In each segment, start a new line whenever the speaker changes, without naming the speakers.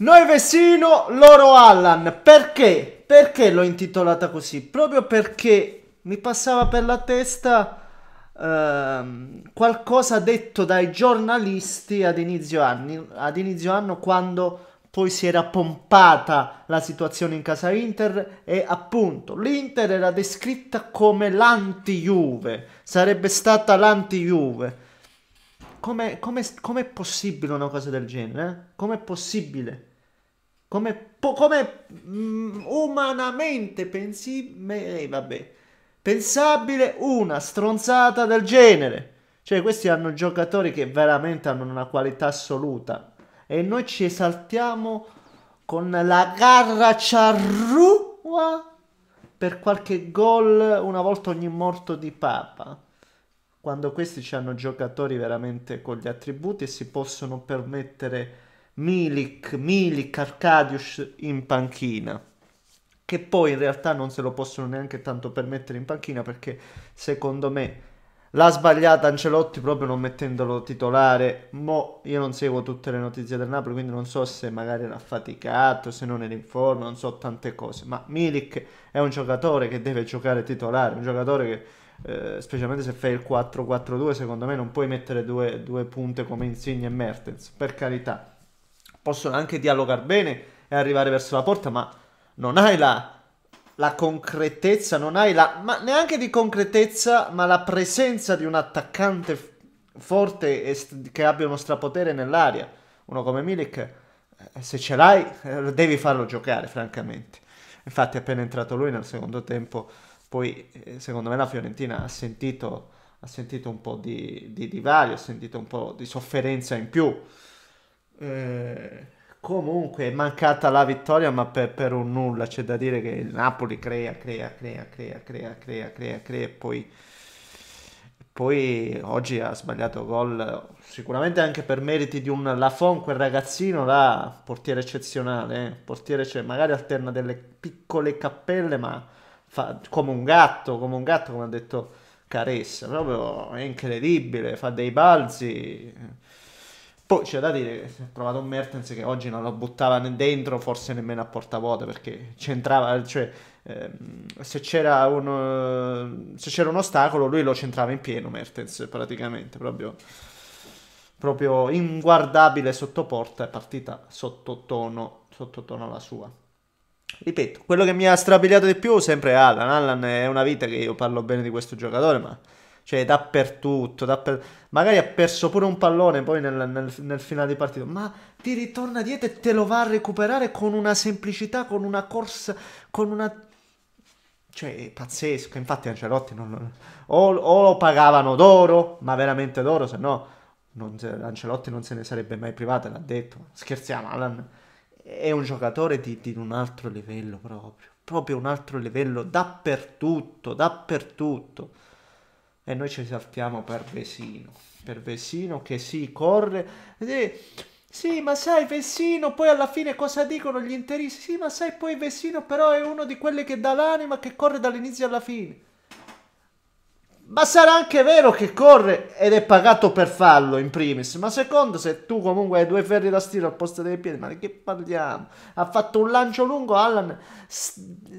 Noi Vesino, loro Allan. Perché? Perché l'ho intitolata così? Proprio perché mi passava per la testa ehm, qualcosa detto dai giornalisti ad inizio, anni, ad inizio anno quando poi si era pompata la situazione in casa Inter e appunto l'Inter era descritta come l'anti-Juve, sarebbe stata l'anti-Juve. Come, come, com'è possibile una cosa del genere? Eh? Com'è possibile? come, po- come mh, mm, umanamente pensibile, eh, vabbè, pensabile una stronzata del genere. Cioè, questi hanno giocatori che veramente hanno una qualità assoluta. E noi ci esaltiamo con la garra charrua per qualche gol una volta ogni morto di papa. Quando questi ci hanno giocatori veramente con gli attributi e si possono permettere Milik, Milik, Arcadius in panchina, che poi in realtà non se lo possono neanche tanto permettere in panchina perché secondo me l'ha sbagliata Ancelotti proprio non mettendolo titolare, mo io non seguo tutte le notizie del Napoli quindi non so se magari era affaticato, se non era in forma, non so tante cose, ma Milik è un giocatore che deve giocare titolare, un giocatore che... Eh, specialmente se fai il 4-4-2 secondo me non puoi mettere due, due punte come Insigne e Mertens per carità possono anche dialogare bene e arrivare verso la porta, ma non hai la, la concretezza, non hai la... ma neanche di concretezza, ma la presenza di un attaccante forte e st- che abbia uno strapotere nell'aria. Uno come Milik, eh, se ce l'hai, eh, devi farlo giocare, francamente. Infatti appena è entrato lui nel secondo tempo, poi eh, secondo me la Fiorentina ha sentito ha sentito un po' di, di divario, ha sentito un po' di sofferenza in più. Eh, Comunque è mancata la vittoria, ma per, per, un nulla. C'è da dire che il Napoli crea, crea, crea, crea, crea, crea, crea, crea e poi, poi oggi ha sbagliato gol. Sicuramente anche per meriti di un Lafon, quel ragazzino là, portiere eccezionale. Eh? Portiere cioè, magari alterna delle piccole cappelle, ma fa, come un gatto, come un gatto, come ha detto Caressa. Proprio è incredibile, fa dei balzi eh. Poi c'è da dire che si è trovato un Mertens che oggi non lo buttava né dentro, forse nemmeno a porta vuota perché c'entrava, cioè ehm, se, c'era un, se c'era un ostacolo lui lo centrava in pieno Mertens praticamente, proprio, proprio inguardabile sotto porta e partita sottotono, sottotono la sua. Ripeto, quello che mi ha strabiliato di più sempre è Alan, Alan è una vita che io parlo bene di questo giocatore ma cioè dappertutto, dapper... magari ha perso pure un pallone poi nel, nel, nel, finale di partita, ma ti ritorna dietro e te lo va a recuperare con una semplicità, con una corsa, con una... Cioè, è pazzesco, infatti Ancelotti non... o, o, lo pagavano d'oro, ma veramente d'oro, se no non, Ancelotti non se ne sarebbe mai privato, l'ha detto, scherziamo Alan, è un giocatore di, di un altro livello proprio, proprio un altro livello, dappertutto, dappertutto e noi ci saltiamo per Vesino. Per Vesino che si sì, corre. Eh, sì, ma sai, Vesino, poi alla fine cosa dicono gli interisti? Sì, ma sai, poi Vesino però è uno di quelli che dà l'anima, che corre dall'inizio alla fine. Ma sarà anche vero che corre ed è pagato per farlo, in primis. Ma secondo, se tu comunque hai due ferri da stiro al posto dei piedi, ma di che parliamo? Ha fatto un lancio lungo, Allan,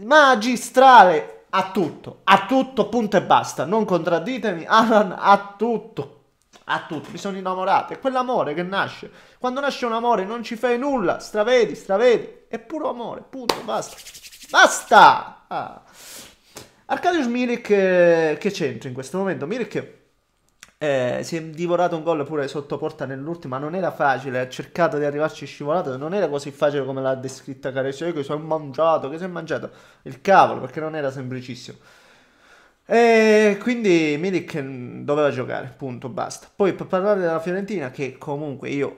magistrale, a tutto, a tutto, punto e basta. Non contradditemi, Alan, a tutto. A tutto, mi sono innamorato. È quell'amore che nasce. Quando nasce un amore non ci fai nulla, stravedi, stravedi. È puro amore, punto, e basta. Basta! Ah. Arcadius Milik eh, che c'entra in questo momento? Milik eh, si è divorato un gol pure sotto porta nell'ultima. Non era facile, ha cercato di arrivarci scivolato. Non era così facile come l'ha descritta Careccio. Che si è mangiato, che si è mangiato il cavolo perché non era semplicissimo. E quindi Milik doveva giocare, punto, basta. Poi per parlare della Fiorentina, che comunque io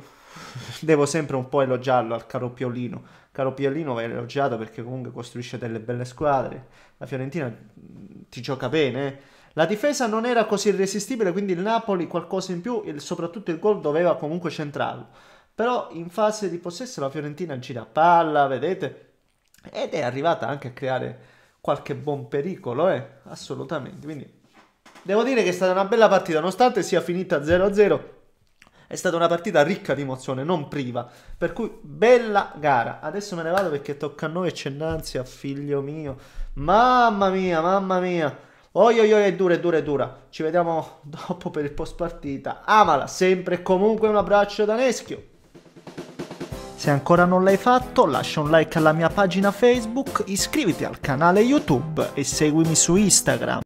devo sempre un po' elogiarlo al caro Piolino. Caro Piolino va elogiato perché comunque costruisce delle belle squadre. La Fiorentina ti gioca bene. Eh? La difesa non era così irresistibile, quindi il Napoli qualcosa in più, il, soprattutto il gol doveva comunque centrarlo. Però in fase di possesso la Fiorentina gira palla, vedete? Ed è arrivata anche a creare qualche buon pericolo, eh? Assolutamente. Quindi devo dire che è stata una bella partita, nonostante sia finita 0-0. È stata una partita ricca di emozione, non priva. Per cui bella gara. Adesso me ne vado perché tocca a noi e c'è Nanzi, figlio mio. Mamma mia, mamma mia. Oi oi oi, è dura, è dura, è dura. Ci vediamo dopo per il post partita. Amala, sempre e comunque un abbraccio da Neschio. Se ancora non l'hai fatto, lascia un like alla mia pagina Facebook, iscriviti al canale YouTube e seguimi su Instagram.